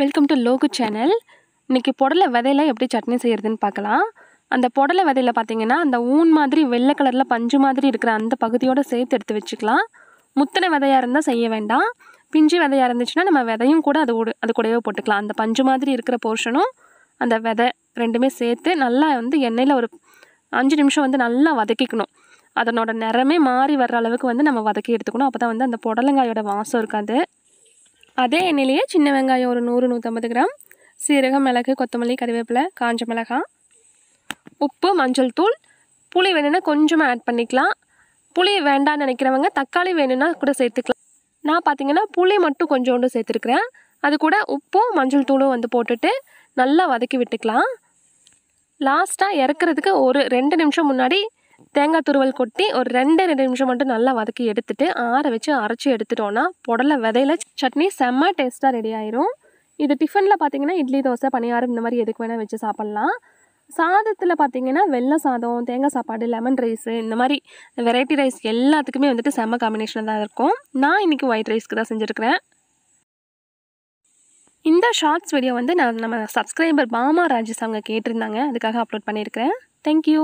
welcome to Logu channel இன்றைக்கி புடலை விதையில் எப்படி சட்னி செய்கிறதுன்னு பார்க்கலாம் அந்த புடலை விதையில் பார்த்திங்கன்னா அந்த ஊன் மாதிரி வெள்ளை கலரில் பஞ்சு மாதிரி இருக்கிற அந்த பகுதியோடு சேர்த்து எடுத்து வச்சுக்கலாம் முத்தனை விதையாக இருந்தால் செய்ய வேண்டாம் பிஞ்சு விதையாக இருந்துச்சுன்னா நம்ம விதையும் கூட அது அது கூடவே போட்டுக்கலாம் அந்த பஞ்சு மாதிரி இருக்கிற போர்ஷனும் அந்த விதை ரெண்டுமே சேர்த்து நல்லா வந்து எண்ணெயில் ஒரு அஞ்சு நிமிஷம் வந்து நல்லா வதக்கிக்கணும் அதனோட நிறமே மாறி வர்ற அளவுக்கு வந்து நம்ம வதக்கி எடுத்துக்கணும் அப்போ தான் வந்து அந்த புடலங்காயோட வாசம் இருக்காது அதே எண்ணெயிலேயே சின்ன வெங்காயம் ஒரு நூறு நூற்றம்பது கிராம் சீரகம் மிளகு கொத்தமல்லி கருவேப்பிலை காஞ்ச மிளகாய் உப்பு மஞ்சள் தூள் புளி வேணும்னா கொஞ்சமாக ஆட் பண்ணிக்கலாம் புளி வேண்டாம்னு நினைக்கிறவங்க தக்காளி வேணும்னா கூட சேர்த்துக்கலாம் நான் பார்த்திங்கன்னா புளி மட்டும் கொஞ்சோண்டு சேர்த்துருக்குறேன் அது கூட உப்பும் மஞ்சள் தூளும் வந்து போட்டுட்டு நல்லா வதக்கி விட்டுக்கலாம் லாஸ்ட்டாக இறக்குறதுக்கு ஒரு ரெண்டு நிமிஷம் முன்னாடி தேங்காய் துருவல் கொட்டி ஒரு ரெண்டு ரெண்டு நிமிஷம் மட்டும் நல்லா வதக்கி எடுத்துட்டு ஆற வச்சு அரைச்சி எடுத்துட்டோன்னா புடலை விதையில சட்னி செம்ம டேஸ்ட்டாக ரெடி ஆயிரும் இது டிஃபனில் பார்த்தீங்கன்னா இட்லி தோசை பணியாரம் இந்த மாதிரி எதுக்கு வேணால் வச்சு சாப்பிட்லாம் சாதத்தில் பார்த்தீங்கன்னா வெள்ளை சாதம் தேங்காய் சாப்பாடு லெமன் ரைஸ் இந்த மாதிரி வெரைட்டி ரைஸ் எல்லாத்துக்குமே வந்துட்டு செம்ம காம்பினேஷன் தான் இருக்கும் நான் இன்றைக்கி ஒயிட் ரைஸ்க்கு தான் செஞ்சுருக்கிறேன் இந்த ஷார்ட்ஸ் வீடியோ வந்து நான் நம்ம சப்ஸ்கிரைபர் பாமா ராஜேஷ் அவங்க கேட்டிருந்தாங்க அதுக்காக அப்லோட் பண்ணியிருக்கிறேன் தேங்க்யூ